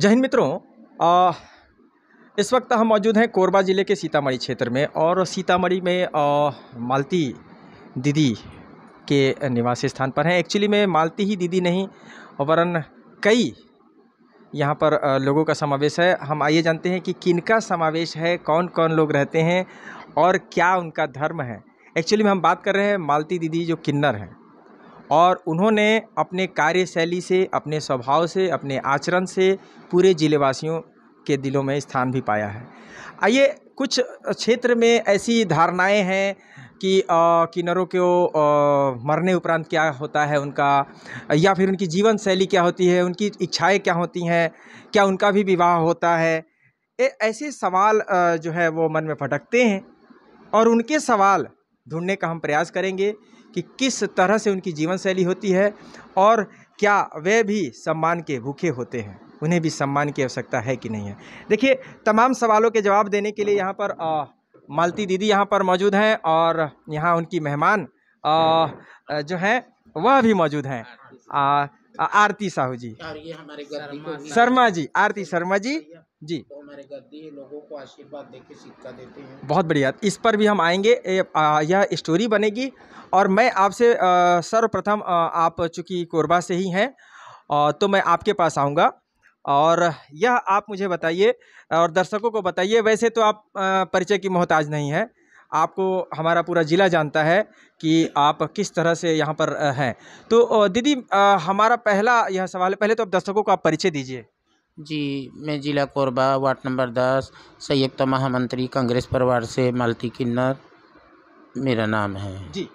जय हिंद मित्रों आ, इस वक्त हम मौजूद हैं कोरबा ज़िले के सीतामढ़ी क्षेत्र में और सीतामढ़ी में आ, मालती दीदी के निवास स्थान पर हैं एक्चुअली में मालती ही दीदी नहीं वरन कई यहाँ पर लोगों का समावेश है हम आइए जानते हैं कि किनका समावेश है कौन कौन लोग रहते हैं और क्या उनका धर्म है एक्चुअली में हम बात कर रहे हैं मालती दीदी जो किन्नर हैं और उन्होंने अपने कार्यशैली से अपने स्वभाव से अपने आचरण से पूरे ज़िलेवासियों के दिलों में स्थान भी पाया है आइए कुछ क्षेत्र में ऐसी धारणाएं हैं कि किन्नरों को मरने उपरांत क्या होता है उनका या फिर उनकी जीवन शैली क्या होती है उनकी इच्छाएं क्या होती हैं क्या उनका भी विवाह होता है ए, ऐसे सवाल जो है वो मन में फटकते हैं और उनके सवाल ढूंढने का हम प्रयास करेंगे कि किस तरह से उनकी जीवन शैली होती है और क्या वे भी सम्मान के भूखे होते हैं उन्हें भी सम्मान की आवश्यकता है कि नहीं है देखिए तमाम सवालों के जवाब देने के लिए यहाँ पर आ, मालती दीदी यहाँ पर मौजूद हैं और यहाँ उनकी मेहमान जो हैं वह भी मौजूद हैं आरती साहू जी और ये हमारे शर्मा जी आरती शर्मा जी जी तो हमारे गद्दी लोगों को आशीर्वाद देके सिक्का देते हैं बहुत बढ़िया इस पर भी हम आएंगे यह स्टोरी बनेगी और मैं आपसे सर्वप्रथम आप चूंकि कोरबा से ही हैं तो मैं आपके पास आऊँगा और यह आप मुझे बताइए और दर्शकों को बताइए वैसे तो आप परिचय की मोहताज नहीं है आपको हमारा पूरा ज़िला जानता है कि आप किस तरह से यहाँ पर हैं तो दीदी हमारा पहला यह सवाल है पहले तो आप दर्शकों को आप परिचय दीजिए जी मैं ज़िला कोरबा वार्ड नंबर दस संयुक्त महामंत्री कांग्रेस परिवार से मालती किन्नर मेरा नाम है जी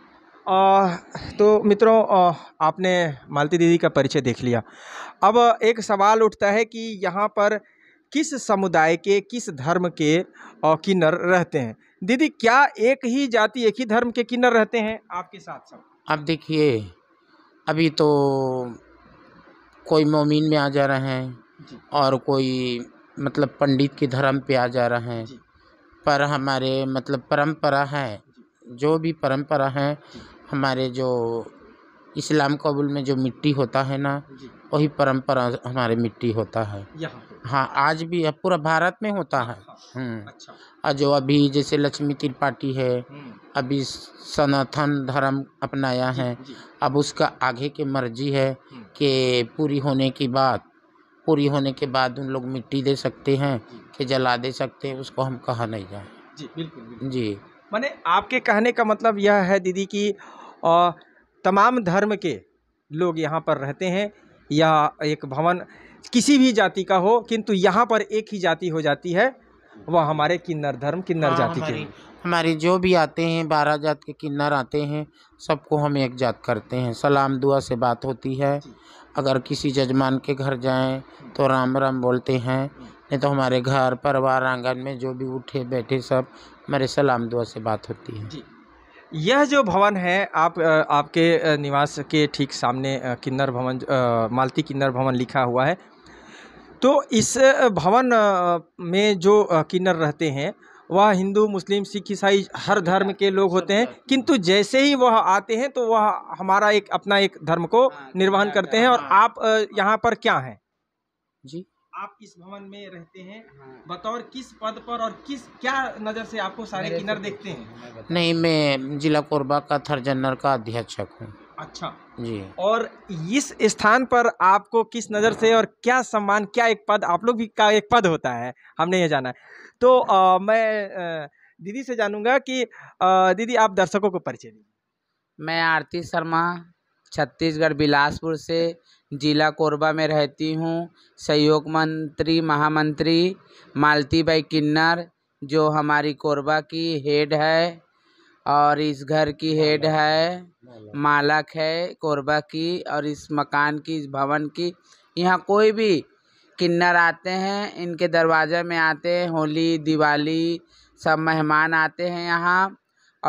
आ, तो मित्रों आ, आपने मालती दीदी का परिचय देख लिया अब एक सवाल उठता है कि यहाँ पर किस समुदाय के किस धर्म के किन्नर रहते हैं दीदी क्या एक ही जाति एक ही धर्म के किन्नर रहते हैं आपके साथ सब अब देखिए अभी तो कोई मोमिन में आ जा रहे हैं और कोई मतलब पंडित के धर्म पे आ जा रहे हैं पर हमारे मतलब परंपरा है जो भी परंपरा है हमारे जो इस्लाम कबूल में जो मिट्टी होता है ना वही परंपरा हमारे मिट्टी होता है हाँ आज भी अब पूरा भारत में होता है हाँ, हाँ। हम्म। अच्छा। और जो अभी जैसे लक्ष्मी त्रिपाठी है हम्म। अभी सनातन धर्म अपनाया है अब उसका आगे की मर्जी है हम्म। कि पूरी होने की बात पूरी होने के बाद उन लोग मिट्टी दे सकते हैं कि जला दे सकते हैं उसको हम कहा नहीं जाए जी मैंने आपके कहने का मतलब यह है दीदी की तमाम धर्म के लोग यहाँ पर रहते हैं या एक भवन किसी भी जाति का हो किंतु यहाँ पर एक ही जाति हो जाती है वह हमारे किन्नर धर्म किन्नर हाँ, जाति के हमारे जो भी आते हैं बारह जात के किन्नर आते हैं सबको हम एक जात करते हैं सलाम दुआ से बात होती है अगर किसी जजमान के घर जाएं तो राम राम बोलते हैं नहीं तो हमारे घर परिवार आंगन में जो भी उठे बैठे सब हमारे सलाम दुआ से बात होती है यह जो भवन है आप आपके निवास के ठीक सामने किन्नर भवन मालती किन्नर भवन लिखा हुआ है तो इस भवन में जो किन्नर रहते हैं वह हिंदू मुस्लिम सिख ईसाई हर धर्म के लोग होते हैं किंतु जैसे ही वह आते हैं तो वह हमारा एक अपना एक धर्म को हाँ, निर्वहन हाँ, करते हैं हाँ, और आप यहाँ पर क्या हैं जी आप इस भवन में रहते हैं हाँ। बतौर किस पद पर और किस क्या नज़र से आपको सारे किन्नर देखते हैं नहीं मैं जिला कोरबा का थर जन्नर का अध्यक्षक हूँ अच्छा जी और इस स्थान पर आपको किस नज़र से और क्या सम्मान क्या एक पद आप लोग भी का एक पद होता है हमने ये जाना है तो आ, मैं दीदी से जानूंगा कि आ, दीदी आप दर्शकों को परिचय दीजिए मैं आरती शर्मा छत्तीसगढ़ बिलासपुर से ज़िला कोरबा में रहती हूँ सहयोग मंत्री महामंत्री मालती बाई किन्नर जो हमारी कोरबा की हेड है और इस घर की हेड है मालक है कोरबा की और इस मकान की इस भवन की यहाँ कोई भी किन्नर आते हैं इनके दरवाज़े में आते हैं होली दिवाली सब मेहमान आते हैं यहाँ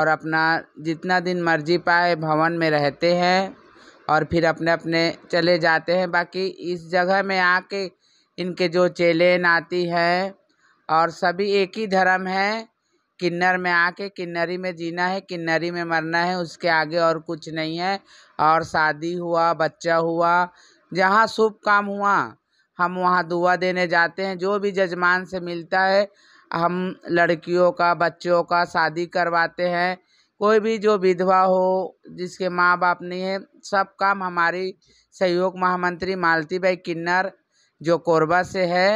और अपना जितना दिन मर्जी पाए भवन में रहते हैं और फिर अपने अपने चले जाते हैं बाकी इस जगह में आके इनके जो चेले नाती हैं और सभी एक ही धर्म है किन्नर में आके किन्नरी में जीना है किन्नरी में मरना है उसके आगे और कुछ नहीं है और शादी हुआ बच्चा हुआ जहाँ शुभ काम हुआ हम वहाँ दुआ देने जाते हैं जो भी जजमान से मिलता है हम लड़कियों का बच्चों का शादी करवाते हैं कोई भी जो विधवा हो जिसके माँ बाप नहीं है सब काम हमारी सहयोग महामंत्री मालती बाई किन्नर जो कोरबा से है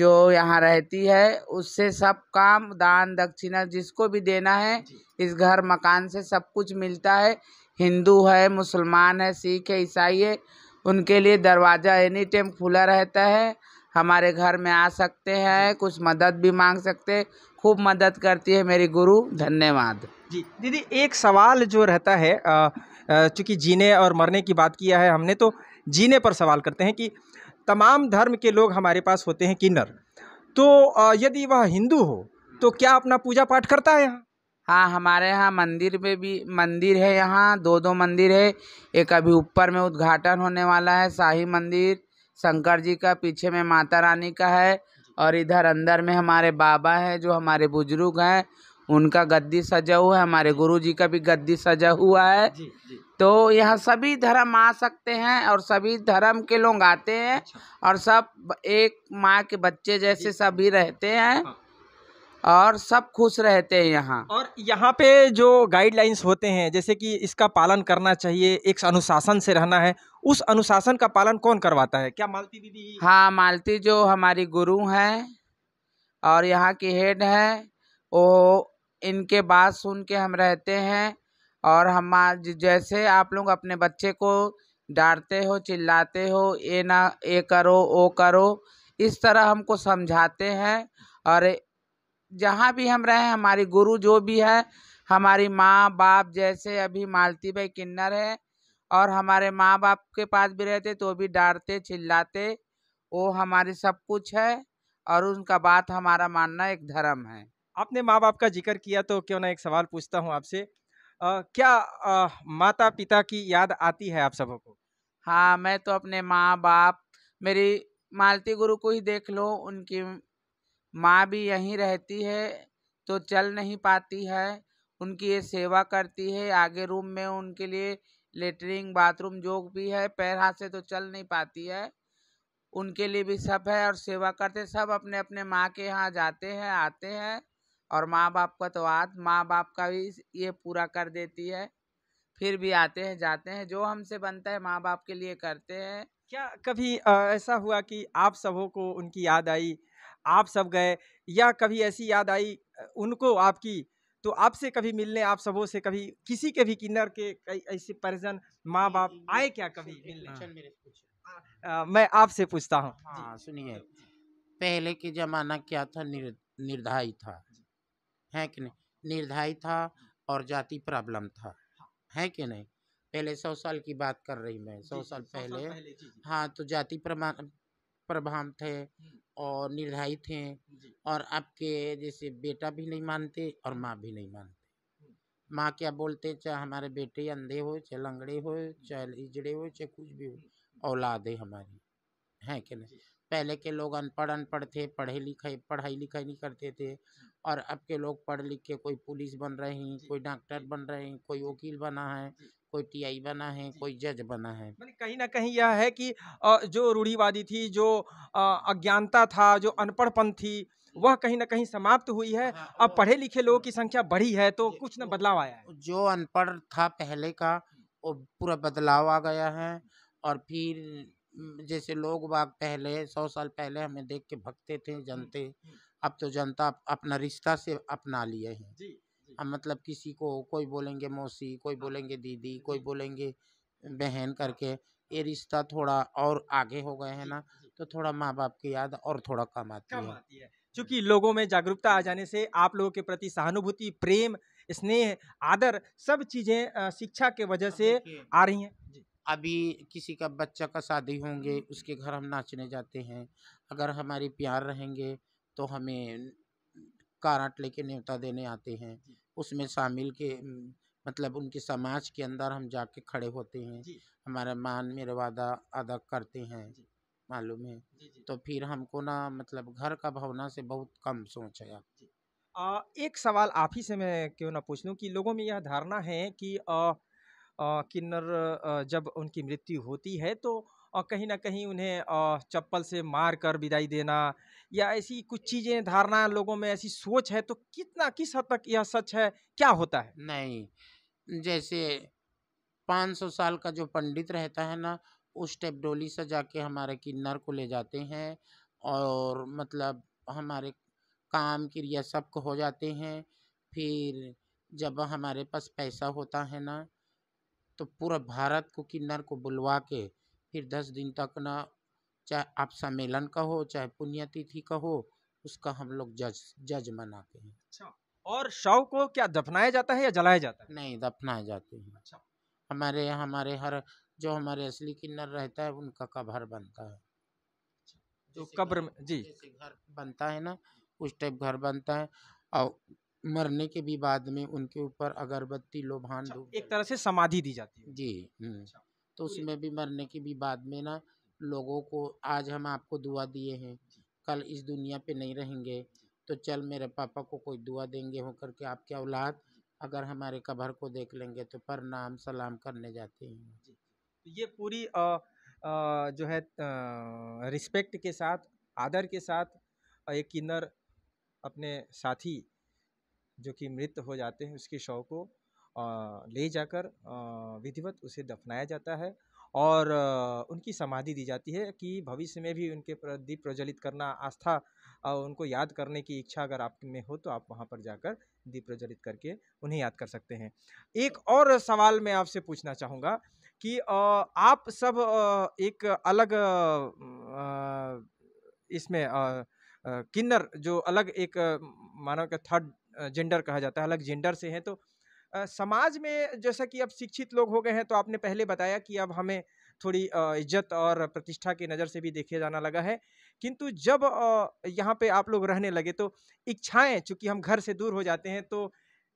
जो यहाँ रहती है उससे सब काम दान दक्षिणा जिसको भी देना है इस घर मकान से सब कुछ मिलता है हिंदू है मुसलमान है सिख है ईसाई है उनके लिए दरवाज़ा एनी टाइम खुला रहता है हमारे घर में आ सकते हैं कुछ मदद भी मांग सकते खूब मदद करती है मेरी गुरु धन्यवाद जी दीदी एक सवाल जो रहता है चूँकि जीने और मरने की बात किया है हमने तो जीने पर सवाल करते हैं कि तमाम धर्म के लोग हमारे पास होते हैं किन्नर तो यदि वह हिंदू हो तो क्या अपना पूजा पाठ करता है यहाँ हाँ हमारे यहाँ मंदिर में भी मंदिर है यहाँ दो दो मंदिर है एक अभी ऊपर में उद्घाटन होने वाला है शाही मंदिर शंकर जी का पीछे में माता रानी का है और इधर अंदर में हमारे बाबा हैं जो हमारे बुजुर्ग हैं उनका गद्दी सजा हुआ है हमारे गुरु जी का भी गद्दी सजा हुआ है जी, जी। तो यहाँ सभी धर्म आ सकते हैं और सभी धर्म के लोग आते हैं अच्छा। और सब एक माँ के बच्चे जैसे सभी रहते हैं हाँ। और सब खुश रहते हैं यहाँ और यहाँ पे जो गाइडलाइंस होते हैं जैसे कि इसका पालन करना चाहिए एक अनुशासन से रहना है उस अनुशासन का पालन कौन करवाता है क्या मालती दीदी हाँ मालती जो हमारी गुरु हैं और यहाँ की हेड है वो इनके बात सुन के हम रहते हैं और हम जैसे आप लोग अपने बच्चे को डांटते हो चिल्लाते हो ये ना ये करो वो करो इस तरह हमको समझाते हैं और जहाँ भी हम रहें हमारी गुरु जो भी है हमारी माँ बाप जैसे अभी मालती भाई किन्नर है और हमारे माँ बाप के पास भी रहते तो भी डांटते चिल्लाते वो हमारे सब कुछ है और उनका बात हमारा मानना एक धर्म है आपने माँ बाप का जिक्र किया तो क्यों ना एक सवाल पूछता हूँ आपसे क्या आ, माता पिता की याद आती है आप सबों को हाँ मैं तो अपने माँ बाप मेरी मालती गुरु को ही देख लो उनकी माँ भी यहीं रहती है तो चल नहीं पाती है उनकी ये सेवा करती है आगे रूम में उनके लिए लेटरिन बाथरूम जो भी है पैर हाथ से तो चल नहीं पाती है उनके लिए भी सब है और सेवा करते सब अपने अपने माँ के यहाँ जाते हैं आते हैं और माँ बाप का तो आज माँ बाप का भी ये पूरा कर देती है फिर भी आते हैं जाते हैं जो हमसे बनता है माँ बाप के लिए करते हैं क्या कभी ऐसा हुआ कि आप सबों को उनकी याद आई आप सब गए या कभी ऐसी याद आई उनको आपकी तो आपसे कभी मिलने आप सबों से कभी किसी के भी किन्नर के कई ऐसे परिजन माँ बाप आए क्या कभी मिलने हाँ। मैं आपसे पूछता हूँ हाँ सुनिए पहले के ज़माना क्या था निर्धाई था है कि नहीं निर्धाई था और जाति प्रॉब्लम था है कि नहीं पहले सौ साल की बात कर रही मैं सौ साल पहले, पहले हाँ तो जाति प्रभाव थे और निर्धाई थे और आपके जैसे बेटा भी नहीं मानते और माँ भी नहीं मानते माँ क्या बोलते चाहे हमारे बेटे अंधे हो चाहे लंगड़े हो चाहे इजड़े हो चाहे कुछ भी हो औलाद है हमारी है कि नहीं पहले के लोग अनपढ़ अनपढ़ थे पढ़े लिखे पढ़ाई लिखाई नहीं करते थे और अब के लोग पढ़ लिख के कोई पुलिस बन रहे हैं कोई डॉक्टर बन रहे हैं कोई वकील बना है कोई टीआई बना है कोई जज बना है कहीं ना कहीं यह है कि जो रूढ़ीवादी थी जो अज्ञानता था जो अनपढ़पन थी वह कहीं ना कहीं समाप्त हुई है हाँ, अब पढ़े लिखे लोगों की संख्या बढ़ी है तो कुछ न तो बदलाव आया है जो अनपढ़ था पहले का वो पूरा बदलाव आ गया है और फिर जैसे लोग बाग पहले सौ साल पहले हमें देख के भगते थे जनते अब तो जनता अपना रिश्ता से अपना लिए हैं हम मतलब किसी को कोई बोलेंगे मौसी कोई हाँ। बोलेंगे दीदी कोई बोलेंगे बहन करके ये रिश्ता थोड़ा और आगे हो गए है ना तो थोड़ा माँ बाप की याद और थोड़ा कम आती है, क्योंकि चूंकि लोगों में जागरूकता आ जाने से आप लोगों के प्रति सहानुभूति प्रेम स्नेह आदर सब चीज़ें शिक्षा के वजह से आ रही हैं अभी किसी का बच्चा का शादी होंगे हम्म। उसके घर हम नाचने जाते हैं अगर हमारे प्यार रहेंगे तो हमें काराट लेके न्योता देने आते हैं उसमें शामिल के मतलब उनके समाज के अंदर हम जाके खड़े होते हैं हमारा मान मेरे वादा अदा करते हैं मालूम है जी जी। तो फिर हमको ना मतलब घर का भावना से बहुत कम सोच है आ, एक सवाल आप ही से मैं क्यों ना पूछ लूँ कि लोगों में यह धारणा है कि आ, किन्नर जब उनकी मृत्यु होती है तो कहीं ना कहीं उन्हें चप्पल से मार कर विदाई देना या ऐसी कुछ चीज़ें धारणा लोगों में ऐसी सोच है तो कितना किस हद तक यह सच है क्या होता है नहीं जैसे 500 साल का जो पंडित रहता है ना उस टेप डोली से जाके हमारे किन्नर को ले जाते हैं और मतलब हमारे काम क्रिया सब हो जाते हैं फिर जब हमारे पास पैसा होता है ना तो पूरा भारत को किन्नर को बुलवा के फिर दस दिन तक ना चाहे आप सम्मेलन का हो चाहे पुण्यतिथि का हो उसका हम लोग जज जज मनाते हैं अच्छा, और शव को क्या दफनाया जाता है या जलाया जाता है नहीं दफनाए जाते हैं अच्छा हमारे हमारे हर जो हमारे असली किन्नर रहता है उनका कब्र बनता है जो अच्छा, तो कब्र जी घर बनता है ना उस टाइप घर बनता है और मरने के भी बाद में उनके ऊपर अगरबत्ती लोभान अच्छा, एक तरह से समाधि दी जाती है जी हम्म। अच्छा, तो, तो उसमें भी मरने के भी बाद में ना लोगों को आज हम आपको दुआ दिए हैं कल इस दुनिया पे नहीं रहेंगे तो चल मेरे पापा को कोई दुआ देंगे होकर के आपके औलाद अगर हमारे कबर को देख लेंगे तो पर नाम सलाम करने जाते हैं तो ये पूरी आ, आ, जो है रिस्पेक्ट के साथ आदर के साथ एक किन्नर अपने साथी जो कि मृत हो जाते हैं उसके शव को ले जाकर विधिवत उसे दफनाया जाता है और उनकी समाधि दी जाती है कि भविष्य में भी उनके दीप प्रज्वलित करना आस्था और उनको याद करने की इच्छा अगर आप में हो तो आप वहाँ पर जाकर दीप प्रज्वलित करके उन्हें याद कर सकते हैं एक और सवाल मैं आपसे पूछना चाहूँगा कि आप सब एक अलग इसमें किन्नर जो अलग एक मानव का थर्ड जेंडर कहा जाता है अलग जेंडर से हैं तो समाज में जैसा कि अब शिक्षित लोग हो गए हैं तो आपने पहले बताया कि अब हमें थोड़ी इज्जत और प्रतिष्ठा की नज़र से भी देखे जाना लगा है किंतु जब यहाँ पे आप लोग रहने लगे तो इच्छाएं चूँकि हम घर से दूर हो जाते हैं तो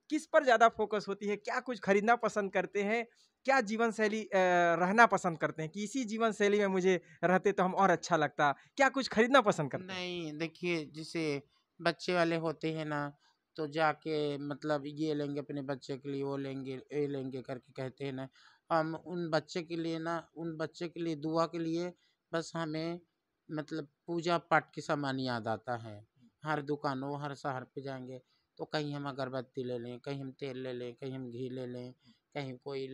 किस पर ज़्यादा फोकस होती है क्या कुछ खरीदना पसंद करते हैं क्या जीवन शैली रहना पसंद करते हैं कि इसी जीवन शैली में मुझे रहते तो हम और अच्छा लगता क्या कुछ खरीदना पसंद करते नहीं देखिए जैसे बच्चे वाले होते हैं ना तो जाके मतलब ये लेंगे अपने बच्चे के लिए वो लेंगे ये लेंगे करके कहते हैं ना हम उन बच्चे के लिए ना उन बच्चे के लिए दुआ के लिए बस हमें मतलब पूजा पाठ की सामान याद आता है हर दुकानों हर शहर पे जाएंगे तो कहीं हम अगरबत्ती ले लें कहीं हम तेल ले लें कहीं हम घी ले लें कहीं कोई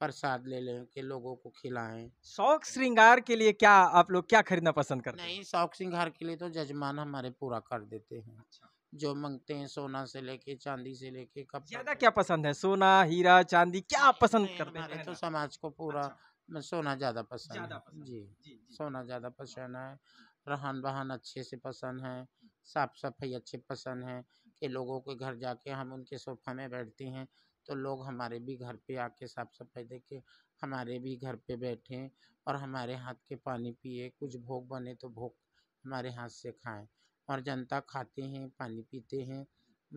प्रसाद ले लें कि लोगों को खिलाएं शौक श्रृंगार के लिए क्या आप लोग क्या खरीदना पसंद करते हैं नहीं शौक श्रृंगार के लिए तो जजमान हमारे पूरा कर देते हैं अच्छा जो मांगते हैं सोना से लेके चांदी से लेके कब ज्यादा क्या पसंद है सोना हीरा चांदी क्या पसंद करते हैं तो समाज को पूरा अच्छा। सोना ज्यादा पसंद है जी, जी, जी सोना ज्यादा पसंद है रहन बहन अच्छे से पसंद है साफ सफाई अच्छे पसंद है कि लोगों के घर जाके हम उनके सोफा में बैठते हैं तो लोग हमारे भी घर पे आके साफ सफाई देखे हमारे भी घर पे बैठें और हमारे हाथ के पानी पिए कुछ भोग बने तो भोग हमारे हाथ से खाएं और जनता खाते हैं पानी पीते हैं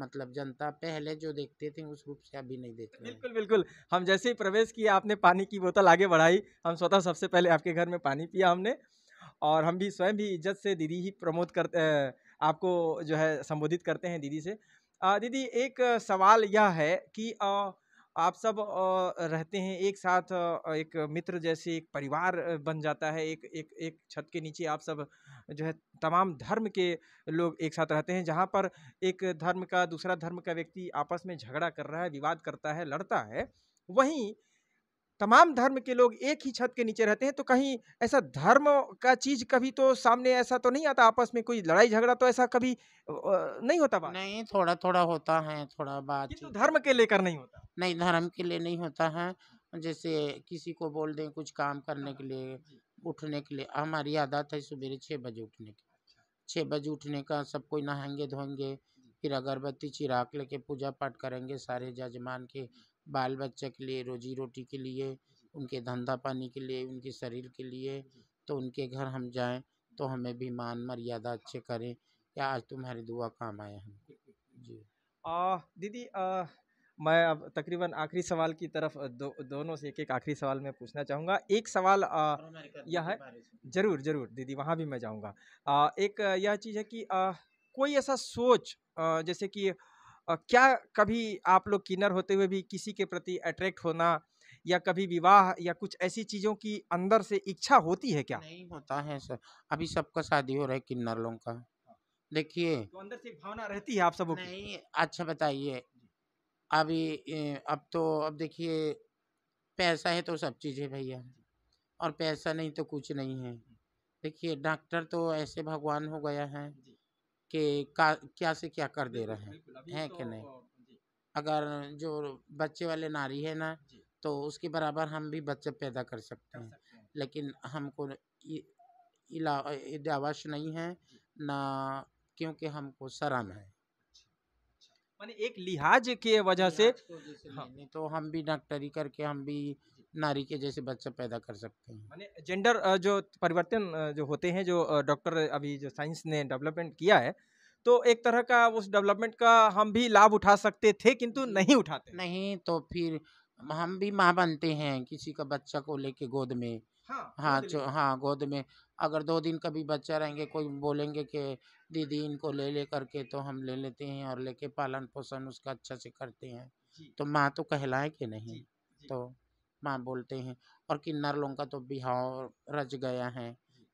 मतलब जनता पहले जो देखते थे उस रूप से अभी नहीं देखते बिल्कुल बिल्कुल हम जैसे ही प्रवेश किया आपने पानी की बोतल आगे बढ़ाई हम स्वतः सबसे पहले आपके घर में पानी पिया हमने और हम भी स्वयं भी इज्जत से दीदी ही प्रमोद करते आपको जो है संबोधित करते हैं दीदी से दीदी एक सवाल यह है कि आप सब रहते हैं एक साथ एक मित्र जैसे एक परिवार बन जाता है एक एक एक छत के नीचे आप सब जो है तमाम धर्म के लोग एक साथ रहते हैं जहाँ पर एक धर्म का दूसरा धर्म का व्यक्ति आपस में झगड़ा कर रहा है विवाद करता है लड़ता है वहीं तमाम धर्म के लोग एक ही छत के नीचे रहते हैं तो कहीं ऐसा धर्म का चीज कभी तो सामने ऐसा तो नहीं आता आपस में कोई लड़ाई झगड़ा तो ऐसा कभी नहीं होता बात नहीं थोड़ा थोड़ा होता है थोड़ा बात तो धर्म के लेकर नहीं होता नहीं धर्म के लिए नहीं होता है जैसे किसी को बोल दें कुछ काम करने के लिए उठने के लिए हमारी आदत है सबेरे छः बजे उठने की छः अच्छा। बजे उठने का सब कोई नहाएंगे धोएंगे फिर अगरबत्ती चिराग लेके पूजा पाठ करेंगे सारे जजमान के बाल बच्चे के लिए रोजी रोटी के लिए उनके धंधा पानी के लिए उनके शरीर के लिए तो उनके घर हम जाएं तो हमें भी मान मर्यादा अच्छे करें क्या आज तुम्हारी दुआ काम आए हम जी आ, दीदी आ, मैं अब तकरीबन आखिरी सवाल की तरफ दो, दोनों से एक एक आखिरी सवाल मैं पूछना चाहूँगा एक सवाल आ, यह है ज़रूर ज़रूर दीदी वहाँ भी मैं जाऊँगा एक यह चीज़ है कि आ, कोई ऐसा सोच आ, जैसे कि क्या कभी आप लोग किन्नर होते हुए भी किसी के प्रति अट्रैक्ट होना या कभी विवाह या कुछ ऐसी चीजों की अंदर से इच्छा होती है क्या नहीं होता है सर अभी सबका शादी हो रहा है किन्नर लोगों का देखिए तो अंदर से भावना रहती है आप सबों नहीं अच्छा बताइए अभी अब तो अब देखिए पैसा है तो सब चीज़ है भैया और पैसा नहीं तो कुछ नहीं है देखिए डॉक्टर तो ऐसे भगवान हो गया है कि क्या से क्या कर दे रहे हैं है तो कि नहीं अगर जो बच्चे वाले नारी है ना तो उसके बराबर हम भी बच्चे पैदा कर सकते हैं लेकिन हमको इलावाश नहीं है ना क्योंकि हमको शरम है अच्छा, अच्छा। एक लिहाज के वजह से हाँ। तो हम भी डॉक्टरी करके हम भी नारी के जैसे बच्चे पैदा कर सकते हैं माने जेंडर जो परिवर्तन जो होते हैं जो डॉक्टर अभी जो साइंस ने डेवलपमेंट किया है तो एक तरह का उस डेवलपमेंट का हम भी लाभ उठा सकते थे किंतु नहीं उठाते नहीं तो फिर हम भी माँ बनते हैं किसी का बच्चा को लेके गोद में हाँ हाँ हाँ गोद में अगर दो दिन कभी बच्चा रहेंगे कोई बोलेंगे कि दीदी इनको ले ले करके तो हम ले लेते हैं और लेके पालन पोषण उसका अच्छा से करते हैं तो माँ तो कहलाए कि नहीं जी, जी। तो माँ बोलते हैं और किन्नर लोगों का तो बिहार रच गया है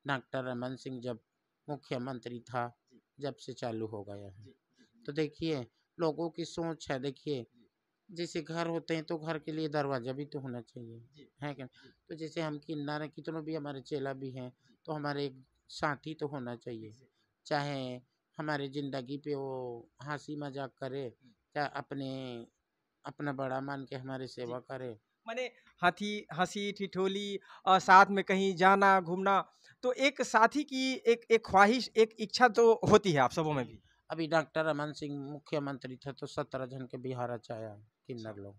डॉक्टर रमन सिंह जब मुख्यमंत्री था जब से चालू हो गया है तो देखिए लोगों की सोच है देखिए जैसे घर होते हैं तो घर के लिए दरवाज़ा भी तो होना चाहिए है क्या तो जैसे हम किन्नर हैं कितनों भी हमारे चेला भी हैं तो हमारे एक साथी तो होना चाहिए चाहे हमारे ज़िंदगी पे वो हंसी मजाक करे चाहे अपने अपना बड़ा मान के हमारी सेवा करे मैंने हाथी हंसी ठिठोली और साथ में कहीं जाना घूमना तो एक साथी की एक एक ख्वाहिश एक इच्छा तो होती है आप सबों में भी अभी डॉक्टर रमन सिंह मुख्यमंत्री थे तो सत्रह जन के बिहार चाया किन्नर लोग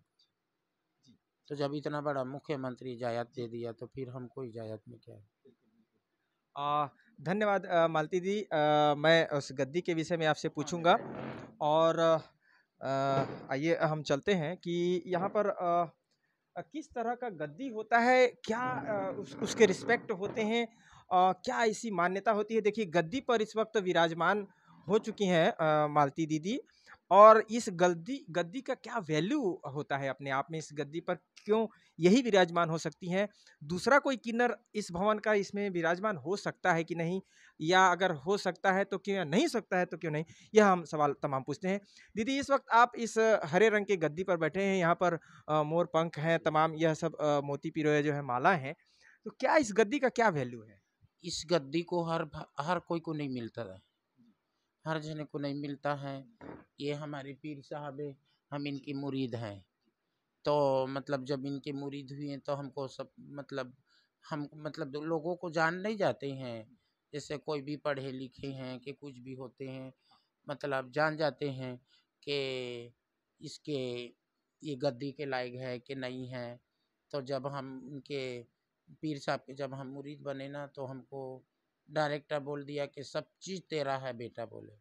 तो जब इतना बड़ा मुख्यमंत्री इजाजत दे दिया तो फिर हमको इजाजत में क्या आ, धन्यवाद मालती दी मैं उस गद्दी के विषय में आपसे पूछूंगा और आइए हम चलते हैं कि यहाँ पर आ, किस तरह का गद्दी होता है क्या उस, उसके रिस्पेक्ट होते हैं क्या ऐसी मान्यता होती है देखिए गद्दी पर इस वक्त विराजमान हो चुकी हैं मालती दीदी और इस गद्दी गद्दी का क्या वैल्यू होता है अपने आप में इस गद्दी पर क्यों यही विराजमान हो सकती हैं दूसरा कोई किन्नर इस भवन का इसमें विराजमान हो सकता है कि नहीं या अगर हो सकता है तो क्यों या नहीं सकता है तो क्यों नहीं यह हम सवाल तमाम पूछते हैं दीदी इस वक्त आप इस हरे रंग के गद्दी पर बैठे हैं यहाँ पर मोर पंख हैं तमाम यह सब मोती पिरोए जो है माला हैं तो क्या इस गद्दी का क्या वैल्यू है इस गद्दी को हर हर कोई को नहीं मिलता है हर जने को नहीं मिलता है ये हमारे पीर साहब है हम इनके मुरीद हैं तो मतलब जब इनके मुरीद हुए तो हमको सब मतलब हम मतलब लोगों को जान नहीं जाते हैं जैसे कोई भी पढ़े लिखे हैं कि कुछ भी होते हैं मतलब जान जाते हैं कि इसके ये गद्दी के लायक है कि नहीं है तो जब हम उनके पीर साहब के जब हम मुरीद बने ना तो हमको डायरेक्टर बोल दिया कि सब चीज़ तेरा है बेटा बोले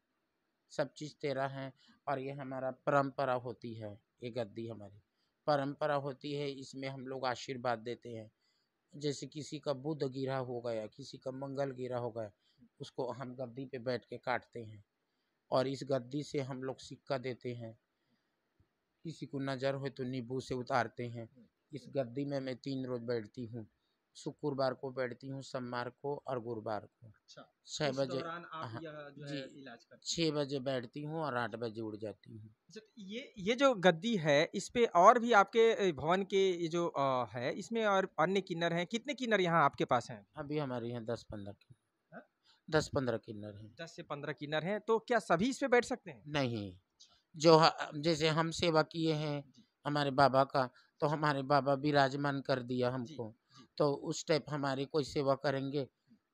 सब चीज़ तेरा है और ये हमारा परंपरा होती है ये गद्दी हमारी परंपरा होती है इसमें हम लोग आशीर्वाद देते हैं जैसे किसी का बुध गिरा हो गया किसी का मंगल गिरा हो गया उसको हम गद्दी पे बैठ के काटते हैं और इस गद्दी से हम लोग सिक्का देते हैं किसी को नज़र हो तो नींबू से उतारते हैं इस गद्दी में मैं तीन रोज़ बैठती हूँ शुक्रवार को बैठती हूँ सोमवार को और गुरुवार को छः अच्छा, बजे हाँ, छः बजे बैठती हूँ और आठ बजे उड़ जाती हूँ अच्छा, तो ये ये जो गद्दी है इस पे और भी आपके भवन के ये जो आ, है इसमें और अन्य किन्नर हैं कितने किन्नर यहाँ आपके पास हैं अभी हमारे यहाँ दस पंद्रह किन्नर हाँ? दस पंद्रह किन्नर हैं दस से पंद्रह किन्नर हैं तो क्या सभी इस पे बैठ सकते हैं नहीं अच्छा। जो जैसे हम सेवा किए हैं हमारे बाबा का तो हमारे बाबा विराजमान कर दिया हमको तो उस टाइप हमारी कोई सेवा करेंगे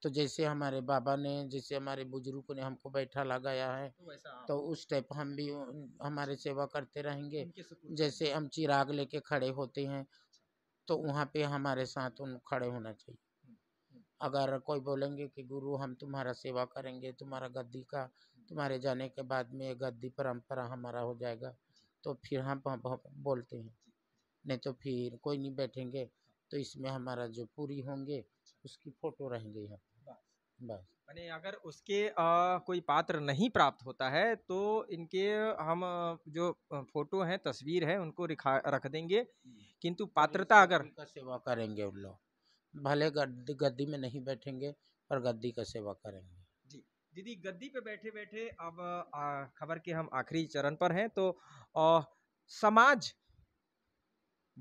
तो जैसे हमारे बाबा ने जैसे हमारे बुजुर्ग ने हमको बैठा लगाया है तो, तो उस टाइप हम भी हमारे सेवा करते रहेंगे जैसे हम चिराग लेके खड़े होते हैं अच्छा। तो वहाँ पे हमारे साथ उन खड़े होना चाहिए हम्म, हम्म। अगर कोई बोलेंगे कि गुरु हम तुम्हारा सेवा करेंगे तुम्हारा गद्दी का हम्म। तुम्हारे जाने के बाद में ये गद्दी परंपरा हमारा हो जाएगा तो फिर हम बोलते हैं नहीं तो फिर कोई नहीं बैठेंगे तो इसमें हमारा जो पूरी होंगे उसकी फ़ोटो रहेंगे यहाँ बस मैंने अगर उसके आ, कोई पात्र नहीं प्राप्त होता है तो इनके हम जो फोटो हैं तस्वीर है उनको रिखा रख देंगे किंतु हम्म। पात्रता अगर का सेवा करेंगे उन लोग भले गद्दी गद्दी में नहीं बैठेंगे पर गद्दी का सेवा करेंगे जी दीदी गद्दी पे बैठे बैठे अब खबर के हम आखिरी चरण पर हैं तो आ, समाज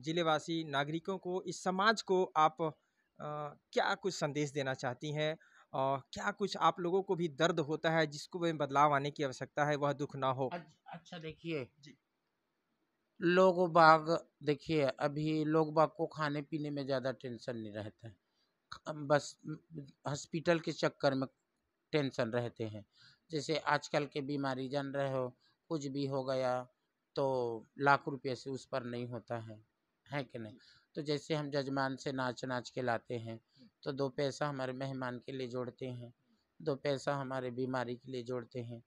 ज़िलेवासी नागरिकों को इस समाज को आप आ, क्या कुछ संदेश देना चाहती हैं और क्या कुछ आप लोगों को भी दर्द होता है जिसको भी बदलाव आने की आवश्यकता है वह दुख ना हो अच्छा देखिए लोग बाग देखिए अभी लोग बाग को खाने पीने में ज़्यादा टेंशन नहीं रहता है बस हॉस्पिटल के चक्कर में टेंशन रहते हैं जैसे आजकल के बीमारी जान रहे हो कुछ भी हो गया तो लाख रुपये से उस पर नहीं होता है है कि नहीं तो जैसे हम जजमान से नाच नाच के लाते हैं तो दो पैसा हमारे मेहमान के लिए जोड़ते हैं दो पैसा हमारे बीमारी के लिए जोड़ते हैं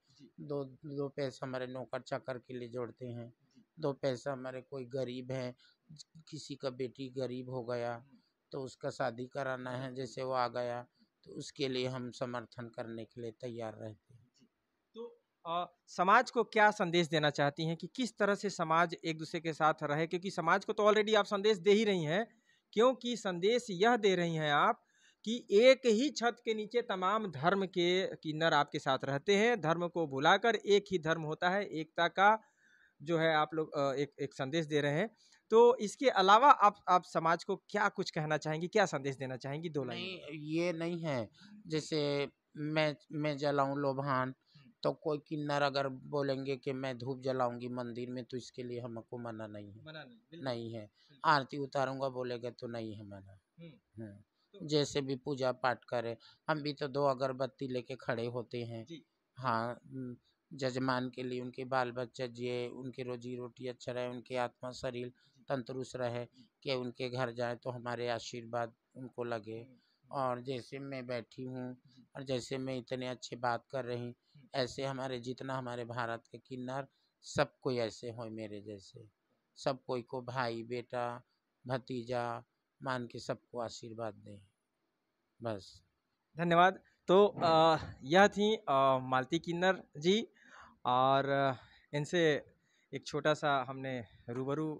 दो दो पैसा हमारे नौकर चाकर के लिए जोड़ते हैं दो पैसा हमारे कोई गरीब है किसी का बेटी गरीब हो गया तो उसका शादी कराना है जैसे वो आ गया तो उसके लिए हम समर्थन करने के लिए तैयार रहते समाज को क्या संदेश देना चाहती हैं कि किस तरह से समाज एक दूसरे के साथ रहे क्योंकि समाज को तो ऑलरेडी आप संदेश दे ही रही हैं क्योंकि संदेश यह दे रही हैं आप कि एक ही छत के नीचे तमाम धर्म के किन्नर आपके साथ रहते हैं धर्म को भुलाकर एक ही धर्म होता है एकता का जो है आप लोग एक एक संदेश दे रहे हैं तो इसके अलावा आप आप समाज को क्या कुछ कहना चाहेंगी क्या संदेश देना चाहेंगी दो नहीं ये नहीं है जैसे मैं मैं जलाऊं लोभान तो कोई किन्नर अगर बोलेंगे कि मैं धूप जलाऊंगी मंदिर में तो इसके लिए हमको मना नहीं है मना नहीं, नहीं है आरती उतारूंगा बोलेगा तो नहीं है मना तो जैसे भी पूजा पाठ करे हम भी तो दो अगरबत्ती लेके खड़े होते हैं हाँ जजमान के लिए उनके बाल बच्चे जिए उनकी रोजी रोटी अच्छा रहे उनके आत्मा शरीर तंदुरुस्त रहे कि उनके घर जाए तो हमारे आशीर्वाद उनको लगे और जैसे मैं बैठी हूँ और जैसे मैं इतने अच्छे बात कर रही ऐसे हमारे जितना हमारे भारत के किन्नर सब कोई ऐसे हों मेरे जैसे सब कोई को भाई बेटा भतीजा मान के सबको आशीर्वाद दें बस धन्यवाद तो आ, यह थी आ, मालती किन्नर जी और इनसे एक छोटा सा हमने रूबरू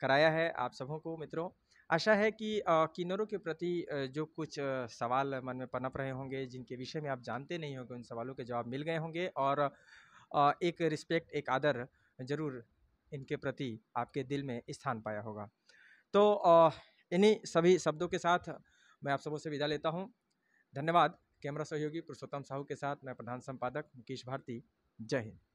कराया है आप सबों को मित्रों आशा है कि किन्नरों के प्रति जो कुछ सवाल मन में पनप रहे होंगे जिनके विषय में आप जानते नहीं होंगे उन सवालों के जवाब मिल गए होंगे और एक रिस्पेक्ट एक आदर ज़रूर इनके प्रति आपके दिल में स्थान पाया होगा तो इन्हीं सभी शब्दों के साथ मैं आप सबों से विदा लेता हूँ धन्यवाद कैमरा सहयोगी पुरुषोत्तम साहू के साथ मैं प्रधान संपादक मुकेश भारती जय हिंद